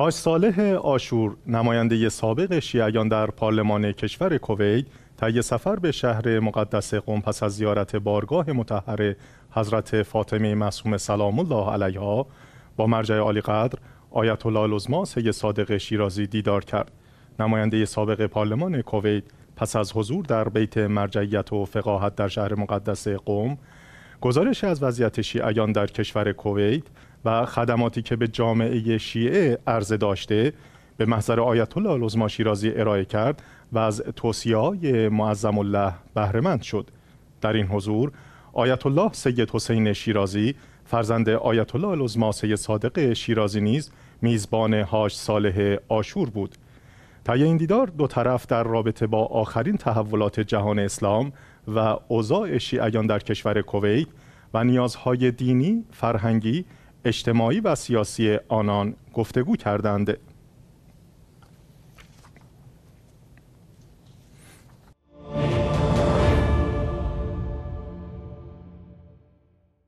حاج صالح آشور نماینده سابق شیعیان در پارلمان کشور کویت طی سفر به شهر مقدس قوم پس از زیارت بارگاه متحر حضرت فاطمه معصوم سلام الله علیها با مرجع عالی قدر آیت الله لزما صادق شیرازی دیدار کرد نماینده سابق پارلمان کویت پس از حضور در بیت مرجعیت و فقاهت در شهر مقدس قوم، گزارش از وضعیت شیعیان در کشور کویت و خدماتی که به جامعه شیعه عرضه داشته به محضر آیت الله شیرازی ارائه کرد و از توصیه های معظم الله بهرهمند شد در این حضور آیت الله سید حسین شیرازی فرزند آیت الله العظما سید صادق شیرازی نیز میزبان هاش صالح آشور بود طی این دیدار دو طرف در رابطه با آخرین تحولات جهان اسلام و اوضاع شیعیان در کشور کویت و نیازهای دینی، فرهنگی اجتماعی و سیاسی آنان گفتگو کردند